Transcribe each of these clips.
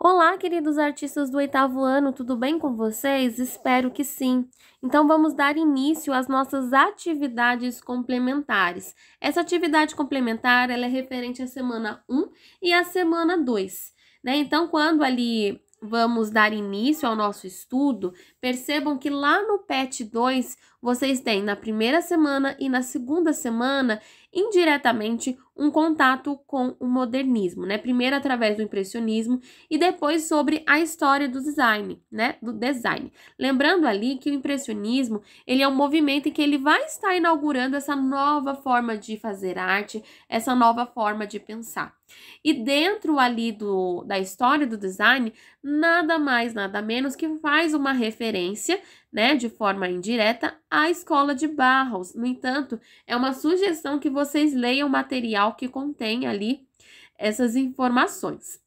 Olá, queridos artistas do oitavo ano, tudo bem com vocês? Espero que sim. Então, vamos dar início às nossas atividades complementares. Essa atividade complementar ela é referente à semana 1 e à semana 2. Né? Então, quando ali vamos dar início ao nosso estudo, percebam que lá no PET 2 vocês têm na primeira semana e na segunda semana indiretamente um contato com o modernismo, né? Primeiro através do impressionismo e depois sobre a história do design, né? Do design. Lembrando ali que o impressionismo, ele é um movimento em que ele vai estar inaugurando essa nova forma de fazer arte, essa nova forma de pensar. E dentro ali do, da história do design, nada mais, nada menos que faz uma referência né, de forma indireta, à escola de Barros. No entanto, é uma sugestão que vocês leiam o material que contém ali essas informações.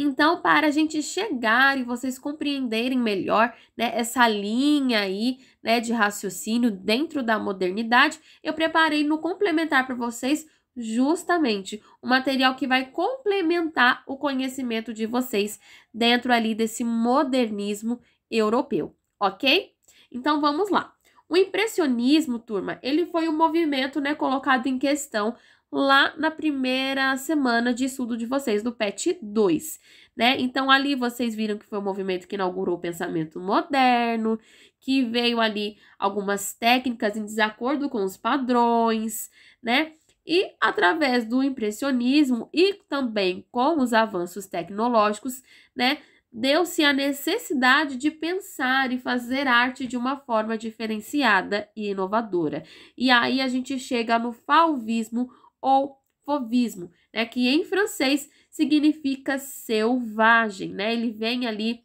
Então, para a gente chegar e vocês compreenderem melhor né, essa linha aí né, de raciocínio dentro da modernidade, eu preparei no complementar para vocês justamente o material que vai complementar o conhecimento de vocês dentro ali desse modernismo europeu ok? Então vamos lá. O impressionismo, turma, ele foi um movimento né, colocado em questão lá na primeira semana de estudo de vocês, do PET 2, né? Então, ali vocês viram que foi um movimento que inaugurou o pensamento moderno, que veio ali algumas técnicas em desacordo com os padrões, né? E através do impressionismo e também com os avanços tecnológicos, né? deu-se a necessidade de pensar e fazer arte de uma forma diferenciada e inovadora. E aí a gente chega no fauvismo ou fovismo, né, que em francês significa selvagem, né? Ele vem ali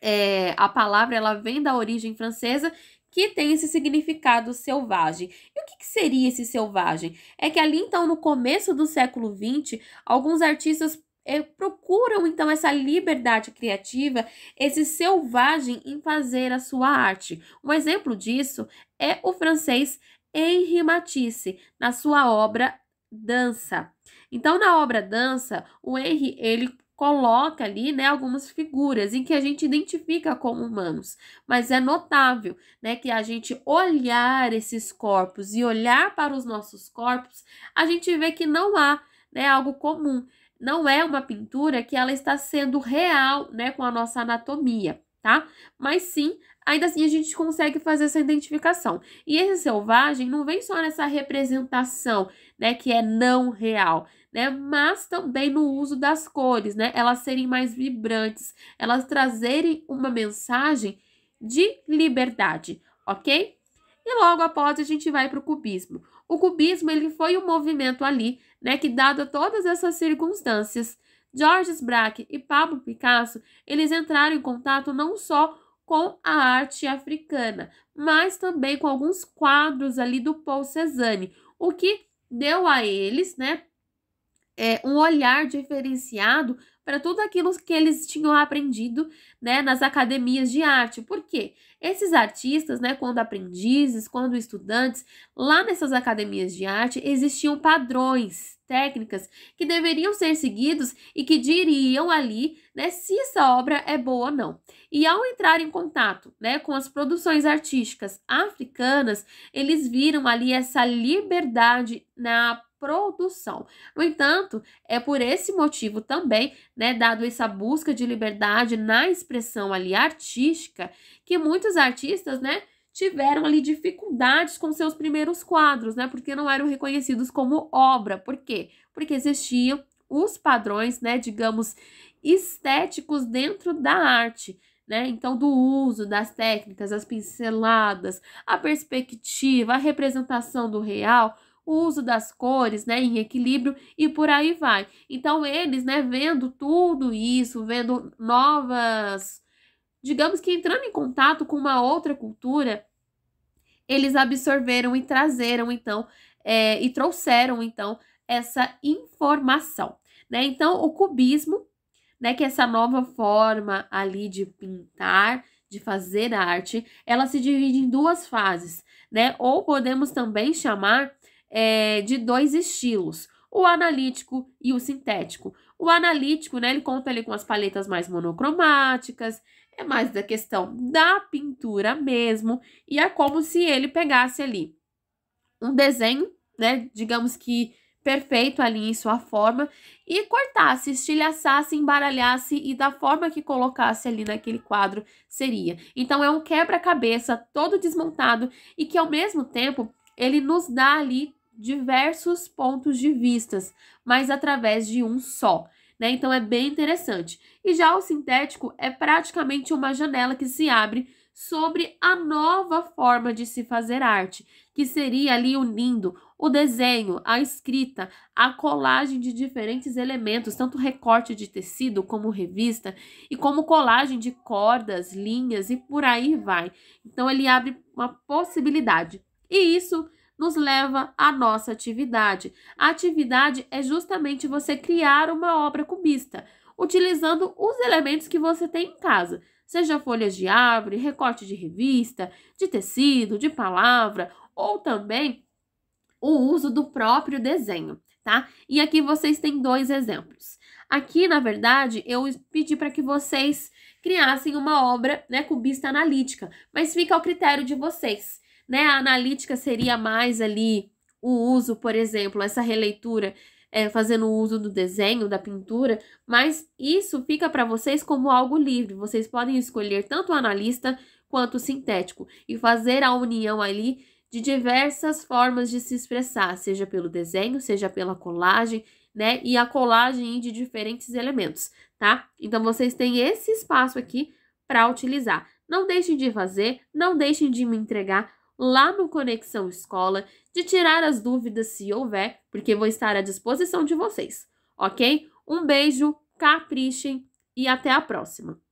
é, a palavra ela vem da origem francesa que tem esse significado selvagem. E o que, que, seria esse selvagem? É que ali então no começo do século XX, alguns artistas é, procuram então essa liberdade criativa, esse selvagem em fazer a sua arte. Um exemplo disso é o francês Henri Matisse, na sua obra Dança. Então, na obra Dança, o Henri ele coloca ali, né, algumas figuras em que a gente identifica como humanos, mas é notável, né, que a gente olhar esses corpos e olhar para os nossos corpos, a gente vê que não há, né, algo comum não é uma pintura que ela está sendo real, né, com a nossa anatomia, tá? Mas sim, ainda assim a gente consegue fazer essa identificação. E esse selvagem não vem só nessa representação, né, que é não real, né, mas também no uso das cores, né, elas serem mais vibrantes, elas trazerem uma mensagem de liberdade, ok? E logo após a gente vai para o cubismo. O cubismo ele foi um movimento ali né, que dada todas essas circunstâncias, Georges Braque e Pablo Picasso, eles entraram em contato não só com a arte africana, mas também com alguns quadros ali do Paul Cézanne, o que deu a eles, né, é, um olhar diferenciado para tudo aquilo que eles tinham aprendido né, nas academias de arte. Por quê? Esses artistas, né, quando aprendizes, quando estudantes, lá nessas academias de arte existiam padrões técnicas que deveriam ser seguidos e que diriam ali, né, se essa obra é boa ou não. E ao entrar em contato, né, com as produções artísticas africanas, eles viram ali essa liberdade na produção. No entanto, é por esse motivo também, né, dado essa busca de liberdade na expressão ali artística, que muitos artistas, né, tiveram ali dificuldades com seus primeiros quadros, né? Porque não eram reconhecidos como obra. Por quê? Porque existiam os padrões, né, digamos, estéticos dentro da arte. Né? Então, do uso das técnicas, as pinceladas, a perspectiva, a representação do real, o uso das cores, né, em equilíbrio e por aí vai. Então, eles, né, vendo tudo isso, vendo novas digamos que entrando em contato com uma outra cultura, eles absorveram e trazeram, então, é, e trouxeram, então, essa informação. Né? Então, o cubismo, né, que é essa nova forma ali de pintar, de fazer arte, ela se divide em duas fases, né? Ou podemos também chamar é, de dois estilos, o analítico e o sintético. O analítico, né, ele conta ali com as paletas mais monocromáticas, é mais da questão da pintura mesmo, e é como se ele pegasse ali um desenho, né, digamos que perfeito ali em sua forma, e cortasse, estilhaçasse, embaralhasse e da forma que colocasse ali naquele quadro seria. Então é um quebra-cabeça todo desmontado e que ao mesmo tempo ele nos dá ali diversos pontos de vistas, mas através de um só né? Então é bem interessante. E já o sintético é praticamente uma janela que se abre sobre a nova forma de se fazer arte, que seria ali unindo o desenho, a escrita, a colagem de diferentes elementos, tanto recorte de tecido como revista, e como colagem de cordas, linhas e por aí vai. Então ele abre uma possibilidade. E isso nos leva à nossa atividade. A atividade é justamente você criar uma obra cubista, utilizando os elementos que você tem em casa, seja folhas de árvore, recorte de revista, de tecido, de palavra, ou também o uso do próprio desenho, tá? E aqui vocês têm dois exemplos. Aqui, na verdade, eu pedi para que vocês criassem uma obra né, cubista analítica, mas fica ao critério de vocês. Né? A analítica seria mais ali o uso, por exemplo, essa releitura é, fazendo uso do desenho, da pintura, mas isso fica para vocês como algo livre. Vocês podem escolher tanto o analista quanto o sintético e fazer a união ali de diversas formas de se expressar, seja pelo desenho, seja pela colagem, né? E a colagem de diferentes elementos, tá? Então vocês têm esse espaço aqui para utilizar. Não deixem de fazer, não deixem de me entregar lá no Conexão Escola, de tirar as dúvidas se houver, porque vou estar à disposição de vocês, ok? Um beijo, caprichem e até a próxima!